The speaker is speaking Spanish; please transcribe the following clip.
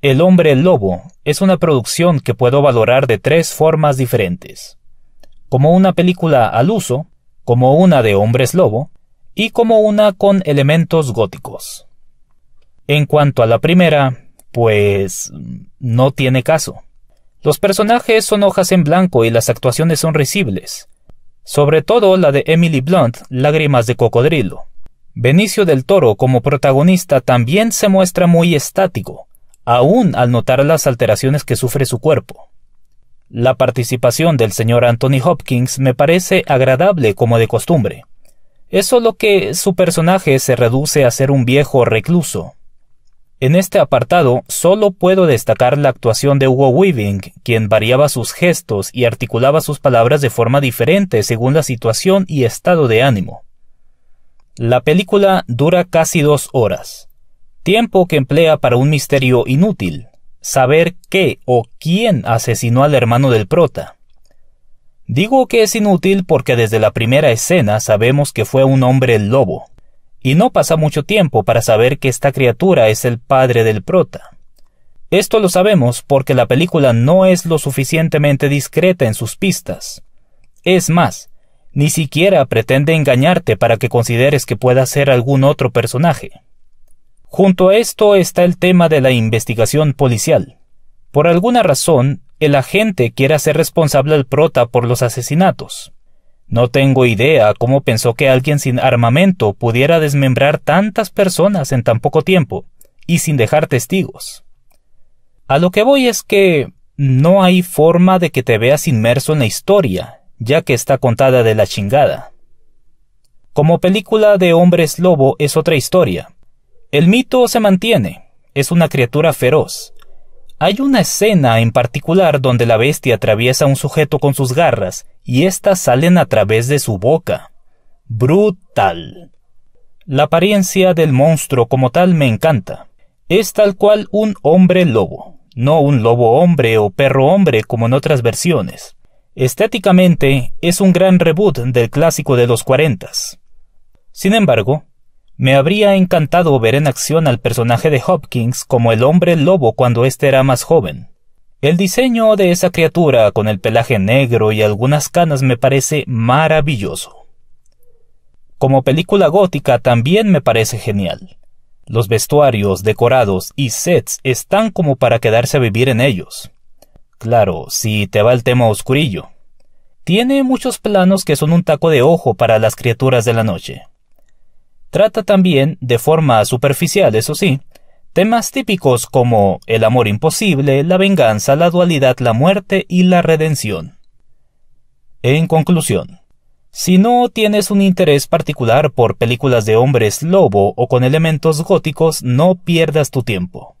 El hombre lobo es una producción que puedo valorar de tres formas diferentes. Como una película al uso, como una de hombres lobo, y como una con elementos góticos. En cuanto a la primera, pues no tiene caso. Los personajes son hojas en blanco y las actuaciones son risibles, sobre todo la de Emily Blunt, Lágrimas de Cocodrilo. Benicio del Toro como protagonista también se muestra muy estático, aún al notar las alteraciones que sufre su cuerpo. La participación del señor Anthony Hopkins me parece agradable como de costumbre. Es solo que su personaje se reduce a ser un viejo recluso. En este apartado solo puedo destacar la actuación de Hugo Weaving, quien variaba sus gestos y articulaba sus palabras de forma diferente según la situación y estado de ánimo. La película dura casi dos horas. Tiempo que emplea para un misterio inútil, saber qué o quién asesinó al hermano del prota. Digo que es inútil porque desde la primera escena sabemos que fue un hombre el lobo, y no pasa mucho tiempo para saber que esta criatura es el padre del prota. Esto lo sabemos porque la película no es lo suficientemente discreta en sus pistas. Es más, ni siquiera pretende engañarte para que consideres que pueda ser algún otro personaje. Junto a esto está el tema de la investigación policial. Por alguna razón, el agente quiere hacer responsable al prota por los asesinatos. No tengo idea cómo pensó que alguien sin armamento pudiera desmembrar tantas personas en tan poco tiempo, y sin dejar testigos. A lo que voy es que no hay forma de que te veas inmerso en la historia, ya que está contada de la chingada. Como película de hombres lobo es otra historia, el mito se mantiene, es una criatura feroz. Hay una escena en particular donde la bestia atraviesa a un sujeto con sus garras y éstas salen a través de su boca. Brutal. La apariencia del monstruo como tal me encanta. Es tal cual un hombre lobo, no un lobo hombre o perro hombre como en otras versiones. Estéticamente, es un gran reboot del clásico de los 40. Sin embargo, me habría encantado ver en acción al personaje de Hopkins como el hombre lobo cuando éste era más joven. El diseño de esa criatura con el pelaje negro y algunas canas me parece maravilloso. Como película gótica también me parece genial. Los vestuarios, decorados y sets están como para quedarse a vivir en ellos. Claro, si te va el tema oscurillo. Tiene muchos planos que son un taco de ojo para las criaturas de la noche. Trata también, de forma superficial eso sí, temas típicos como el amor imposible, la venganza, la dualidad, la muerte y la redención. En conclusión, si no tienes un interés particular por películas de hombres lobo o con elementos góticos, no pierdas tu tiempo.